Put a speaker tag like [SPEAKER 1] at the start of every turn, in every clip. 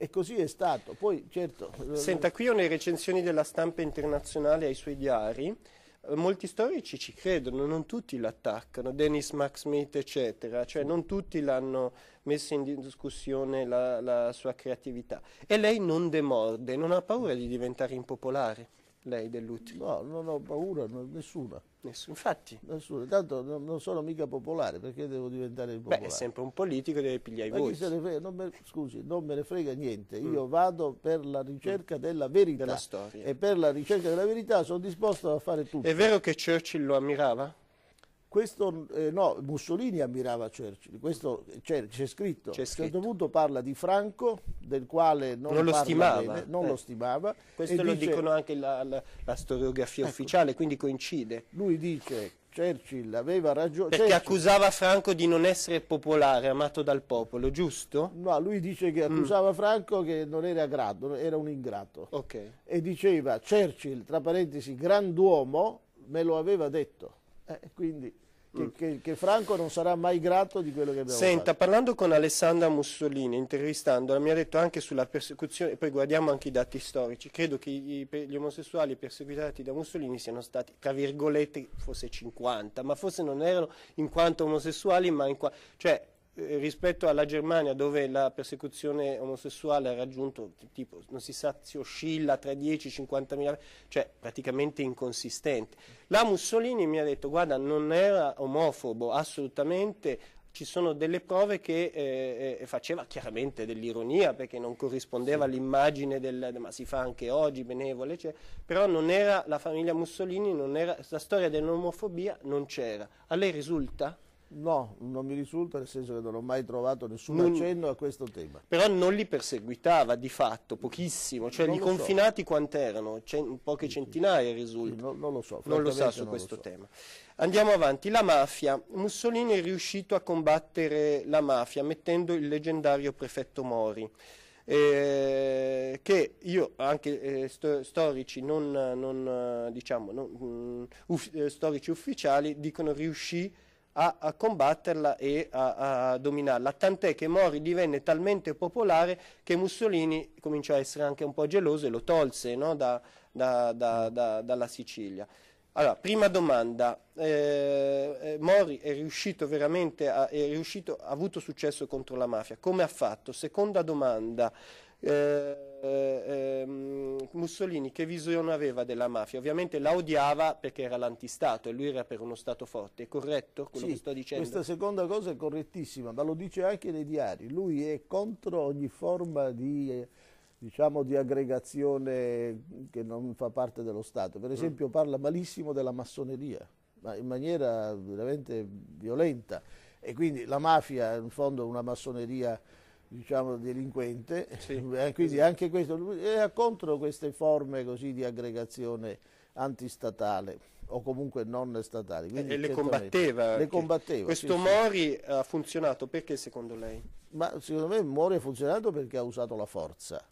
[SPEAKER 1] E così è stato. Poi, certo... Senta,
[SPEAKER 2] qui ho le recensioni della stampa internazionale ai suoi diari. Molti storici ci credono, non tutti l'attaccano, Dennis Max Smith, eccetera, cioè non tutti l'hanno messo in discussione la, la sua creatività. E lei non demorde, non ha paura di diventare impopolare lei dell'ultimo? No, non ho paura, non, nessuna. Nessun, infatti. Nessuna. Tanto non, non, sono mica
[SPEAKER 1] popolare, perché devo diventare popolare? Beh, è
[SPEAKER 2] sempre un politico, deve pigliare i voti.
[SPEAKER 1] scusi, non me ne frega niente. Mm. Io vado per la ricerca mm. della verità. Della storia. E per la ricerca della verità sono disposto a fare tutto. È vero
[SPEAKER 2] che Churchill lo ammirava?
[SPEAKER 1] questo, eh, no, Mussolini ammirava Churchill, questo c'è, cioè, c'è scritto. c'è scritto. A un certo punto parla di Franco,
[SPEAKER 2] del quale non, non lo, stimava. Bene, non eh. lo stimava. Questo lo dice, dicono anche la, la, la storiografia ecco, ufficiale, quindi coincide. Lui dice Churchill aveva ragione. Perché Churchill. accusava Franco di non essere popolare, amato dal popolo, giusto? No, lui dice che mm. accusava
[SPEAKER 1] mm. Franco che non era grato, era un ingrato. Okay. E diceva Churchill, tra parentesi, grand'uomo, me lo aveva detto. Eh, quindi che, che, che, Franco non sarà mai grato di quello che abbiamo Senta, fatto. Senta,
[SPEAKER 2] parlando con Alessandra Mussolini, intervistandola, mi ha detto anche sulla persecuzione, poi guardiamo anche i dati storici, credo che gli omosessuali perseguitati da Mussolini siano stati, tra virgolette, forse 50, ma forse non erano in quanto omosessuali, ma in quanto... Cioè, eh, rispetto alla Germania dove la persecuzione omosessuale ha raggiunto, tipo, non si sa, si oscilla tra 10 e mila cioè praticamente inconsistente. La Mussolini mi ha detto, guarda, non era omofobo, assolutamente, ci sono delle prove che eh, eh faceva chiaramente dell'ironia perché non corrispondeva sì. all'immagine del ma si fa anche oggi benevole cioè, però non era la famiglia Mussolini non era, la storia dell'omofobia non c'era a lei risulta?
[SPEAKER 1] No, non mi risulta, nel senso che non ho mai trovato nessun non, accenno a questo tema.
[SPEAKER 2] Però non li perseguitava di fatto, pochissimo, cioè non gli confinati so. quant'erano? Cen poche centinaia risulta. Sì, non, non, lo so, non lo sa su questo so. tema. Andiamo avanti, la mafia. Mussolini è riuscito a combattere la mafia mettendo il leggendario prefetto Mori. Eh, che io anche eh, sto, storici, non, non, diciamo, non, mh, mm, uff, eh, storici ufficiali dicono riuscì a, a combatterla e a, a dominarla, tant'è che Mori divenne talmente popolare che Mussolini cominciò a essere anche un po' geloso e lo tolse no? da, da, da, dalla Sicilia. Allora, prima domanda, eh, eh, Mori è riuscito veramente, a, è riuscito, ha avuto successo contro la mafia, come ha fatto? Seconda domanda, eh, eh, ehm, Mussolini che visione aveva della mafia? Ovviamente la odiava perché era l'antistato e lui era per uno Stato forte, è corretto quello sì, che sto dicendo? questa
[SPEAKER 1] seconda cosa è correttissima, ma lo dice anche nei diari, lui è contro ogni forma di, diciamo, di aggregazione che non fa parte dello Stato, per mm. esempio mm. parla malissimo della massoneria, ma in maniera veramente violenta e quindi la mafia in fondo è una massoneria diciamo, delinquente, sì. Eh, quindi esatto. anche questo, era contro queste forme così di aggregazione antistatale o comunque non statale. Quindi, e le combatteva, le combatteva. Questo sì,
[SPEAKER 2] Mori sì. ha funzionato perché secondo lei?
[SPEAKER 1] Ma secondo me Mori ha funzionato perché ha usato
[SPEAKER 2] la forza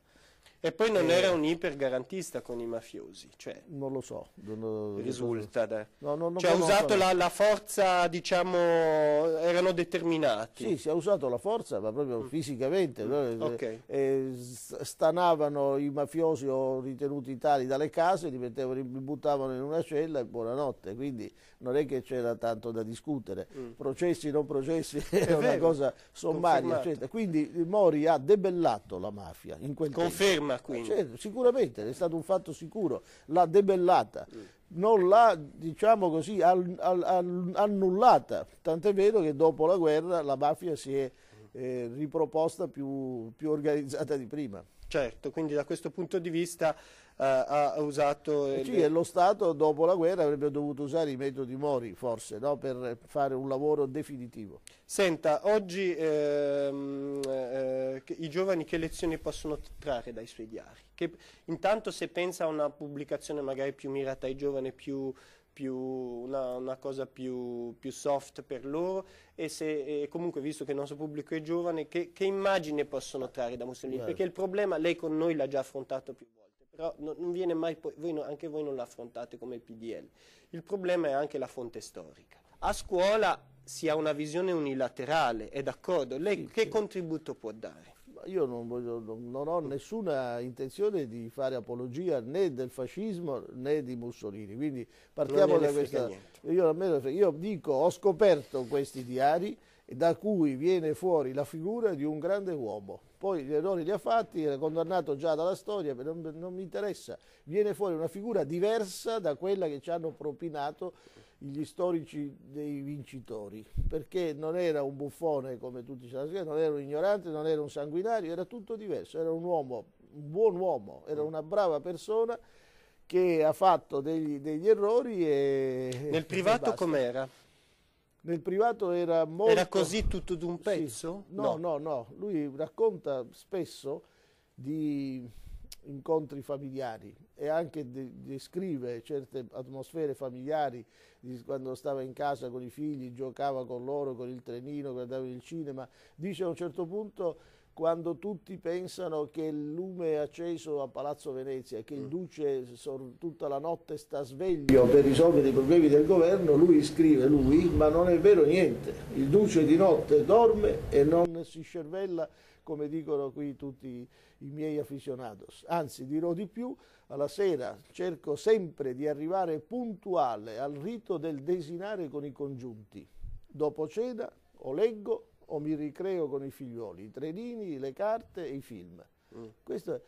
[SPEAKER 2] e poi non eh, era un ipergarantista con i mafiosi, cioè, Non lo so. Non, non, risulta. Da... No, non, cioè, ha usato la, la, forza, diciamo,
[SPEAKER 1] erano determinati. Sì, si è usato la forza, ma proprio mm. fisicamente. Mm. Okay. Eh, stanavano i mafiosi o ritenuti tali dalle case, li, mettevano, li buttavano in una cella e buonanotte. Quindi non è che c'era tanto da discutere. Mm. Processi, non processi, è, una cosa sommaria. Quindi Mori ha debellato la mafia in quel Conferma. Tempo sicura quindi. Cioè, sicuramente, è stato un fatto sicuro, l'ha debellata. Mm non l'ha diciamo così, annullata, tant'è vero che dopo la guerra la mafia si è eh, riproposta più, più organizzata di prima. Certo, quindi da questo punto di vista eh, ha usato... Eh il... Sì, e lo Stato dopo la guerra avrebbe dovuto usare i metodi Mori, forse, no? per fare un lavoro definitivo.
[SPEAKER 2] Senta, oggi ehm, eh, i giovani che lezioni possono trarre dai suoi diari? Che, intanto se pensa a una pubblicazione magari più mirata ai giovani, più, più, una, una cosa più, più, soft per loro e, se, e, comunque visto che il nostro pubblico è giovane che, che immagine possono trarre da Mussolini Beh. perché il problema lei con noi l'ha già affrontato più volte però no, non viene mai poi, voi no, anche voi non l'affrontate come PDL il problema è anche la fonte storica a scuola si ha una visione unilaterale è d'accordo lei sì, che sì. contributo può dare? io non, voglio,
[SPEAKER 1] non, ho nessuna intenzione di fare apologia né del fascismo né di Mussolini, quindi partiamo da questa... Io, io dico, ho scoperto questi diari da cui viene fuori la figura di un grande uomo. Poi gli errori li ha fatti, era condannato già dalla storia, non, non mi interessa. Viene fuori una figura diversa da quella che ci hanno propinato gli storici dei vincitori, perché non era un buffone come tutti ce la non era un ignorante, non era un sanguinario, era tutto diverso, era un uomo, un buon uomo, era mm. una brava persona che ha fatto degli, degli errori e... Nel privato com'era? Nel privato era molto... Era così tutto d'un pezzo? Sì. No, no, no, no, lui racconta spesso di incontri familiari e anche descrive certe atmosfere familiari quando stava in casa con i figli, giocava con loro, con il trenino, guardava il cinema. Dice a un certo punto quando tutti pensano che il lume è acceso a Palazzo Venezia, che il duce mm. tutta la notte sta sveglio per risolvere i problemi del governo, lui scrive lui, ma non è vero niente. Il duce di notte dorme e non si scervella come dicono qui tutti i miei aficionados. Anzi, dirò di più, alla sera cerco sempre di arrivare puntuale al rito del desinare con i congiunti. Dopo cena o leggo o mi ricreo con i figlioli, i trenini, le carte e i film. Mm. Questo è